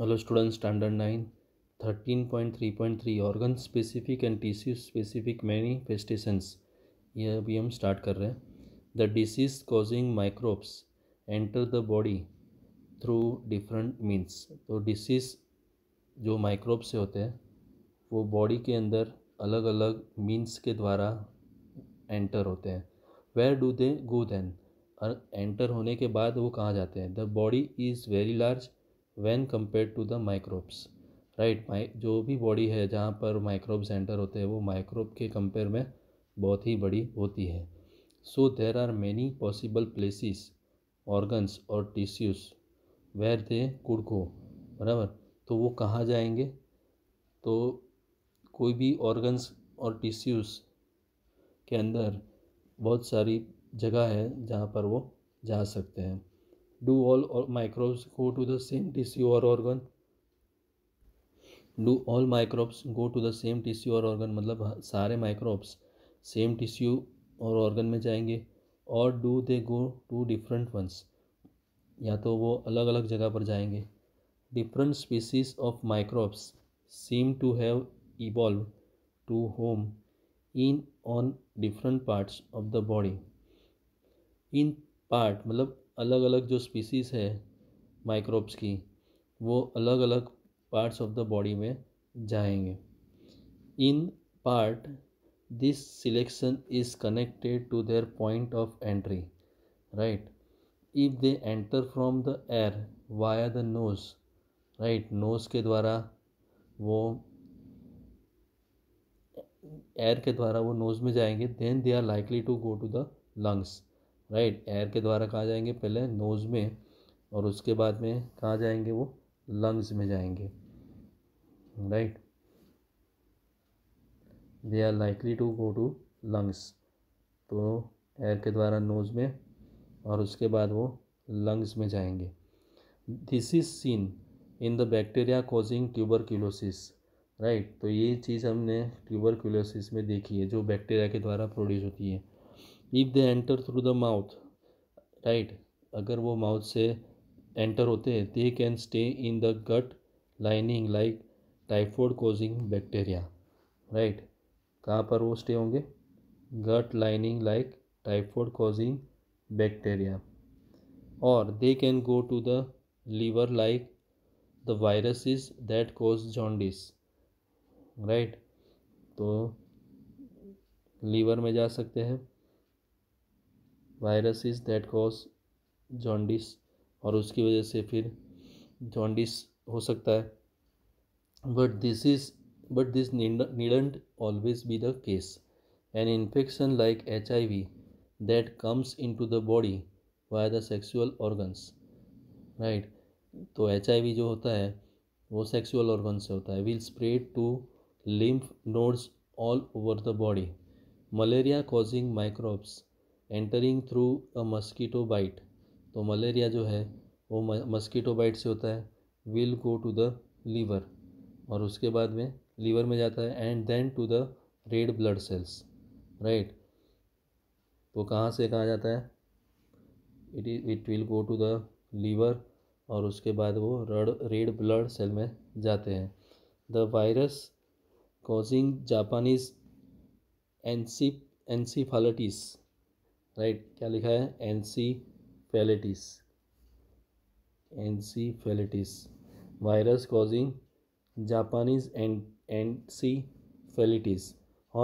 Hello student standard nine thirteen point three point three organ specific and tissue specific manifestations ये अभी हम start कर रहे हैं the disease causing microbes enter the body through different means तो disease जो microbes से होते हैं वो बॉडी के अंदर अलग अलग मीन्स के द्वारा एंटर होते हैं where do they go then और एंटर होने के बाद वो कहाँ जाते हैं the body is very large than compare to the microbes right माइ जो भी बॉडी है जहाँ पर माइक्रोब्स एंटर होते हैं वो माइक्रोब के कंपेयर में बहुत ही बड़ी होती है so there are many possible places organs और tissues where they could go बराबर तो वो कहाँ जाएंगे तो कोई भी ऑर्गन्स और टिश्यूज़ के अंदर बहुत सारी जगह है जहाँ पर वो जा सकते हैं Do all microbes go to the same tissue or organ? Do all microbes go to the same tissue और ऑर्गन मतलब सारे माइक्रोब्स सेम टिश्यू और ऑर्गन में जाएंगे और do they go to different ones या तो वो अलग अलग जगह पर जाएंगे different species of microbes seem to have evolve to home in on different parts of the body in part मतलब अलग अलग जो स्पीसीज़ है माइक्रोब्स की वो अलग अलग पार्ट्स ऑफ द बॉडी में जाएंगे in part this selection is connected to their point of entry right if they enter from the air via the nose right nose के द्वारा वो एयर के द्वारा वो नोज़ में जाएंगे then they are likely to go to the lungs right air के द्वारा कहाँ जाएंगे पहले नोज़ में और उसके बाद में कहाँ जाएंगे वो लंग्स में जाएंगे right they are likely to go to lungs तो एयर के द्वारा नोज़ में और उसके बाद वो लंग्स में जाएंगे this is seen in the bacteria causing tuberculosis right तो ये चीज़ हमने ट्यूबर क्यूलोसिस में देखी है जो बैक्टीरिया के द्वारा प्रोड्यूस होती है if they enter through the mouth right अगर वो माउथ से एंटर होते हैं they can stay in the gut lining like typhoid causing bacteria right कहाँ पर वो स्टे होंगे gut lining like typhoid causing bacteria और they can go to the liver like the virus is that cause jaundice right तो liver में जा सकते हैं वायरसेस दैट कॉज जॉन्डिस और उसकी वजह से फिर जॉन्डिस हो सकता है but this is but this needn't always be the case an infection like H I V that comes into the body via the sexual organs right तो H I V जो होता है वो sexual organ से होता है will spread to lymph nodes all over the body malaria causing microbes entering through a mosquito bite तो malaria जो है वो मस्कीटो बाइट से होता है will go to the liver और उसके बाद में लीवर में जाता है and then to the red blood cells right तो कहाँ से कहाँ जाता है it it will go to the liver और उसके बाद वो रड रेड ब्लड सेल में जाते हैं the virus causing Japanese en encephalitis right क्या लिखा है encephalitis encephalitis virus causing Japanese and encephalitis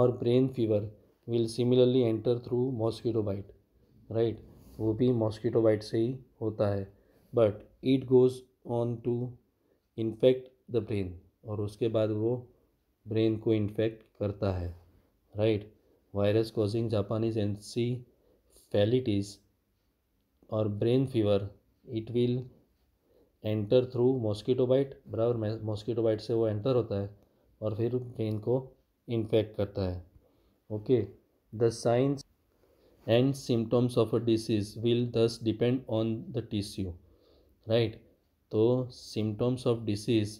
और brain fever will similarly enter through mosquito bite right वो भी मॉस्किटो बाइट से ही होता है but it goes on to infect the brain और उसके बाद वो ब्रेन को इन्फेक्ट करता है right virus causing Japanese encephalitis और brain fever it will enter through mosquito bite बराबर मॉस्किटो बाइट से वो एंटर होता है और फिर ब्रेन को इन्फेक्ट करता है okay the signs and symptoms of a disease will thus depend on the tissue right तो सिम्टम्स ऑफ डिसीज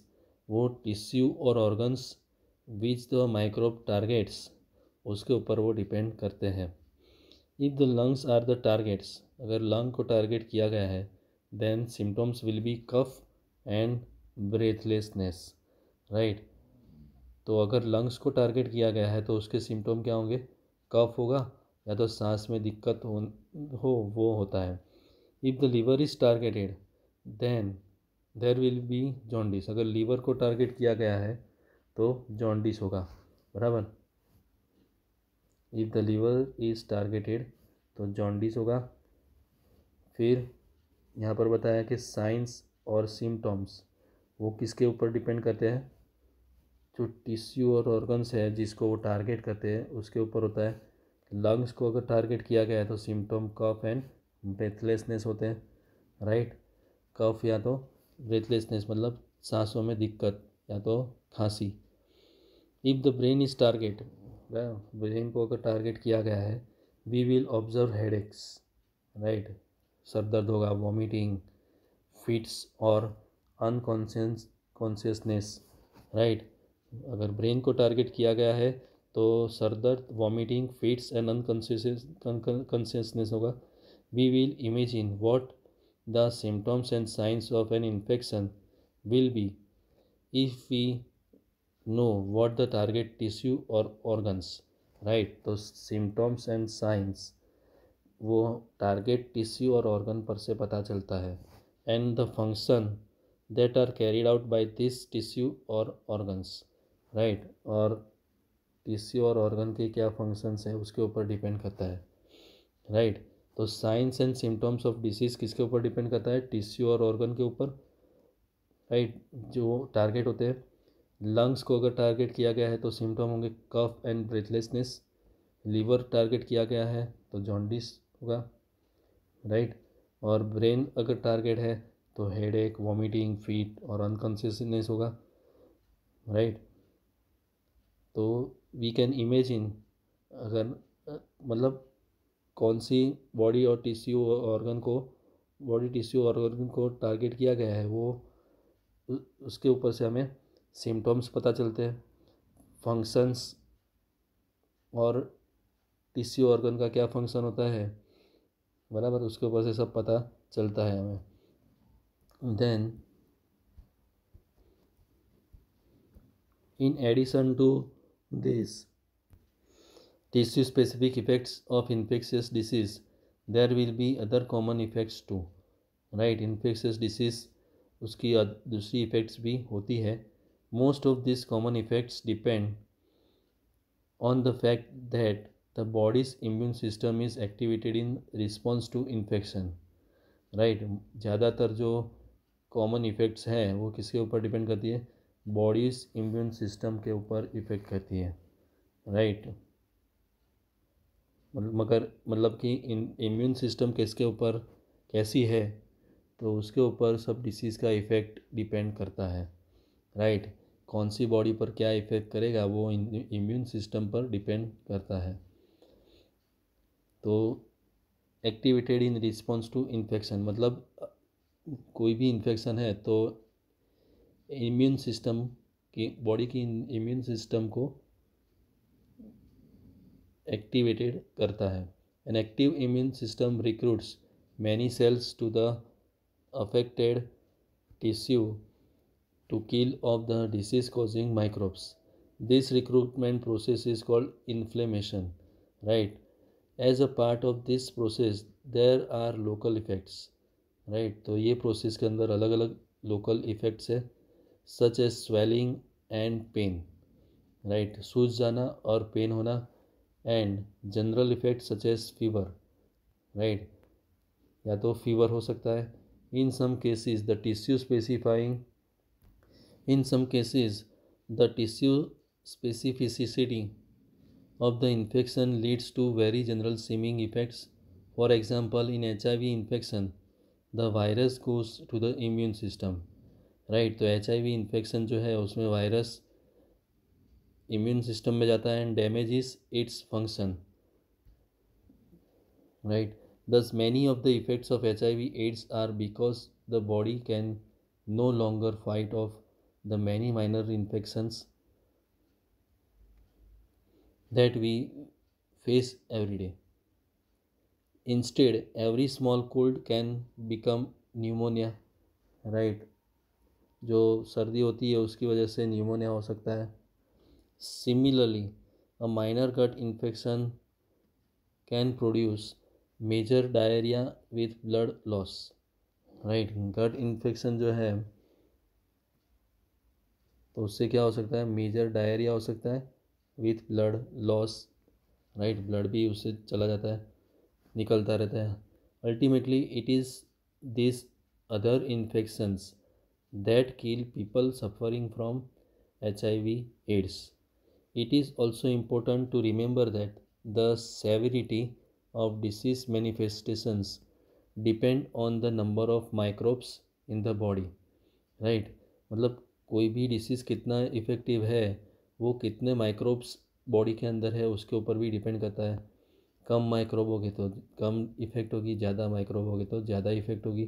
वो टिश्यू और organs which the microbe targets उसके ऊपर वो डिपेंड करते हैं if the lungs are the targets अगर lung को टारगेट किया गया है then symptoms will be cough and breathlessness right तो अगर लंग्स को टारगेट किया गया है तो उसके सिम्टम क्या होंगे कफ होगा या तो सांस में दिक्कत हो हो वो होता है if the liver is targeted then there will be jaundice अगर लीवर को टारगेट किया गया है तो जॉन्डिस होगा बराबर if the liver is targeted तो जॉन्डिस होगा फिर यहाँ पर बताया कि साइंस और सिम्टम्स वो किसके ऊपर डिपेंड करते हैं जो टिश्यू और ऑर्गन्स है जिसको वो टारगेट करते हैं उसके ऊपर होता है लंग्स को अगर टारगेट किया गया है तो सिम्टम कफ एंड ब्रेथलेसनेस होते हैं राइट कफ या तो ब्रेथलेसनेस मतलब सांसों में दिक्कत या तो खांसी if the brain is target brain को अगर टारगेट किया गया है we will observe headaches right सर दर्द होगा वॉमिटिंग फिट्स और अनकॉन्सियस कॉन्शियसनेस राइट अगर ब्रेन को टारगेट किया गया है तो सर दर्द vomiting fits and unconscious consciousness होगा we will imagine what the symptoms and signs of an infection will be if we know what the target tissue और ऑर्गन्स राइट तो सिम्टम्स एंड साइंस वो टारगेट टिश्यू और organ पर से पता चलता है and the function that are carried out by this tissue और ऑर्गन्स राइट और टिश्यू और ऑर्गन के क्या फंक्शंस हैं उसके ऊपर डिपेंड करता है राइट right, तो signs and symptoms of disease किसके ऊपर डिपेंड करता है टिश्यू और ऑर्गन के ऊपर राइट right, जो टारगेट होते हैं लंग्स को अगर टारगेट किया गया है तो सिम्टम होंगे cough and breathlessness liver target किया गया है तो जॉन्डिस होगा राइट और ब्रेन अगर टारगेट है तो हेड एक वॉमिटिंग फीट और अनकॉन्शियसनेस होगा राइट तो वी कैन इमेजिन अगर मतलब कौन सी बॉडी और टिश्यू ऑर्गन को बॉडी टिश्यू ऑर्गन को टारगेट किया गया है वो उसके ऊपर से हमें सिम्टोम्स पता चलते हैं फंक्शंस और टिश्यू ऑर्गन का क्या फंक्शन होता है बराबर उसके ऊपर से सब पता चलता है हमें then in addition to this tissue specific effects of infectious disease there will be other common effects too right infectious disease उसकी दूसरी इफेक्ट्स भी होती है Most of these common effects depend on the fact that the body's immune system is activated in response to infection right? ज़्यादातर जो common effects हैं वो किसके ऊपर डिपेंड करती है बॉडीज इम्यून सिस्टम के ऊपर इफ़ेक्ट करती है राइट right? मगर मतलब कि इम्यून सिस्टम किसके ऊपर कैसी है तो उसके ऊपर सब डिसीज़ का इफ़ेक्ट डिपेंड करता है राइट right? कौन सी बॉडी पर क्या इफ़ेक्ट करेगा वो इम्यून सिस्टम पर डिपेंड करता है तो activated in response to infection मतलब कोई भी इन्फेक्शन है तो इम्यून सिस्टम की बॉडी की इम्यून सिस्टम को एक्टिवेटेड करता है an active immune system recruits many cells to the affected tissue to kill off the disease causing microbes. This recruitment process is called inflammation, right? As a part of this process, there are local effects, right? तो ये process के अंदर अलग अलग local effects है such as swelling and pain, right? सूज जाना और pain होना and general effects such as fever, right? या तो fever हो सकता है in some cases the tissue specifying In some cases, the tissue specificity of the infection leads to very general seeming effects. For example, in HIV infection, the virus goes to the immune system. Right. So HIV infection, V infection जो immune system, virus immune damages its function. Right. Thus, many of the effects of HIV/AIDS are because the body can no longer fight off. the many minor infections that we face every day. Instead, every small cold can become pneumonia, right? जो सर्दी होती है उसकी वजह से pneumonia हो सकता है similarly a minor cut infection can produce major diarrhoea with blood loss right gut infection जो है तो उससे क्या हो सकता है मेजर डायरिया हो सकता है with blood loss right blood भी उससे चला जाता है निकलता रहता है ultimately it is this other infections that kill people suffering from H I V AIDS it is also important to remember that the severity of disease manifestations depend on the number of microbes in the body right मतलब कोई भी disease कितना effective है वो कितने microbes body के अंदर है उसके ऊपर भी डिपेंड करता है कम माइक्रोब होगे तो कम इफ़ेक्ट होगी ज़्यादा माइक्रोब होगे तो ज़्यादा इफ़ेक्ट होगी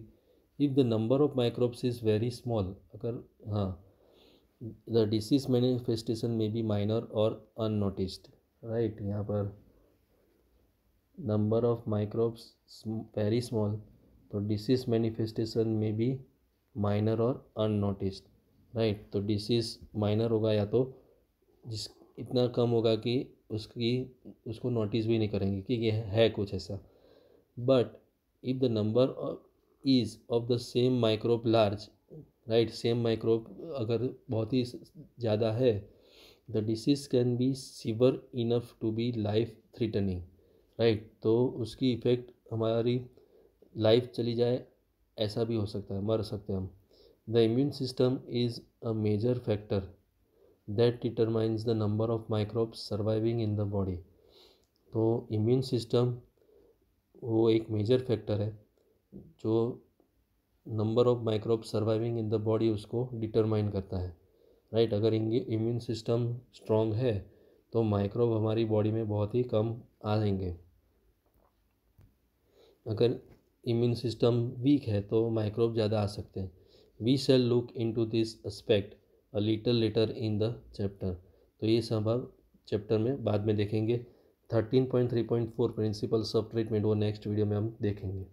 if the number of microbes is very small अगर हाँ the disease manifestation may be minor और अननोटिस्ड राइट यहाँ पर number of microbes very small तो disease manifestation may be minor और अननोटिस्ड राइट तो डिसीज़ माइनर होगा या तो जिस इतना कम होगा कि उसकी उसको नोटिस भी नहीं करेंगे कि ये है कुछ ऐसा but if the number is of the same microbe large right same microbe अगर बहुत ही ज़्यादा है the disease can be severe enough to be life threatening right तो उसकी इफ़ेक्ट हमारी लाइफ चली जाए ऐसा भी हो सकता है मर सकते हैं हम The immune system is a major factor that determines the number of microbes surviving in the body. तो इम्यून सिस्टम वो एक मेजर फैक्टर है जो number of microbe surviving in the body उसको डिटरमाइन करता है राइट right? अगर immune system strong है तो माइक्रोब हमारी बॉडी में बहुत ही कम आ जाएंगे अगर इम्यून सिस्टम वीक है तो माइक्रोब ज़्यादा आ सकते हैं we shall look into this aspect a little later in the chapter तो ये सब अब चैप्टर में बाद में देखेंगे thirteen point three point four principles of treatment वो नेक्स्ट वीडियो में हम देखेंगे